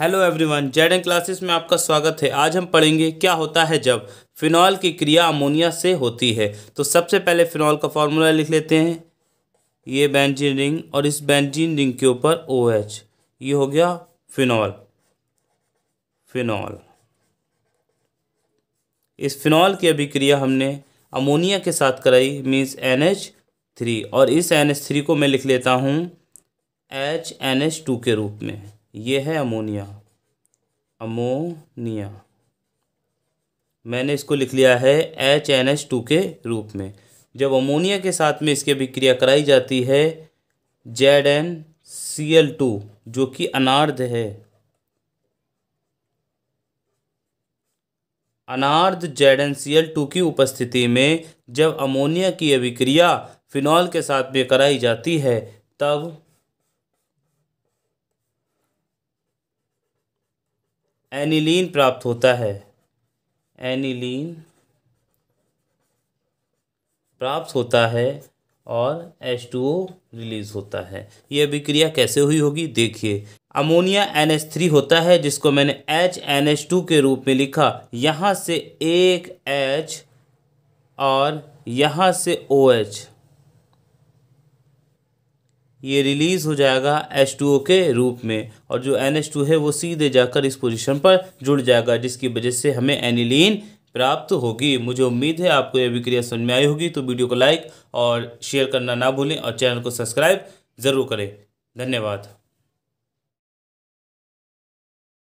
hello everyone Z and classes में आपका स्वागत है आज हम पढ़ेंगे क्या होता है जब फिनॉल की क्रिया अमोनिया से होती है तो सबसे पहले फिनॉल का फॉर्मूला लिख लेते हैं ये बेंजीन रिंग और इस बेंजीन रिंग के ऊपर ओ एच ये हो गया फिनॉल फिनॉल इस फिनॉल की अभिक्रिया हमने अमोनिया के साथ कराई मीन्स एन एच थ्री और इस एन एच थ्री को मैं लिख लेता हूँ एच एन एच टू के रूप में ये है अमोनिया अमोनिया मैंने इसको लिख लिया है एच एन एच टू के रूप में जब अमोनिया के साथ में इसकी अभिक्रिया कराई जाती है Z N C L two जो कि अनार्ध है अनार्ध Z N C L two की उपस्थिति में जब अमोनिया की अभिक्रिया फिनॉल के साथ में कराई जाती है तब एनिलीन प्राप्त होता है एनिलीन प्राप्त होता है और एच टू ओ रिलीज होता है ये अभिक्रिया कैसे हुई होगी देखिए अमोनिया एन एच थ्री होता है जिसको मैंने एच एन एच टू के रूप में लिखा यहाँ से एक एच और यहाँ से ओ OH, एच ये रिलीज़ हो जाएगा H2O के रूप में और जो NH2 है वो सीधे जाकर इस पोजीशन पर जुड़ जाएगा जिसकी वजह से हमें एनिलीन प्राप्त होगी मुझे उम्मीद है आपको यह अभिक्रिया समझ में आई होगी तो वीडियो को लाइक और शेयर करना ना भूलें और चैनल को सब्सक्राइब ज़रूर करें धन्यवाद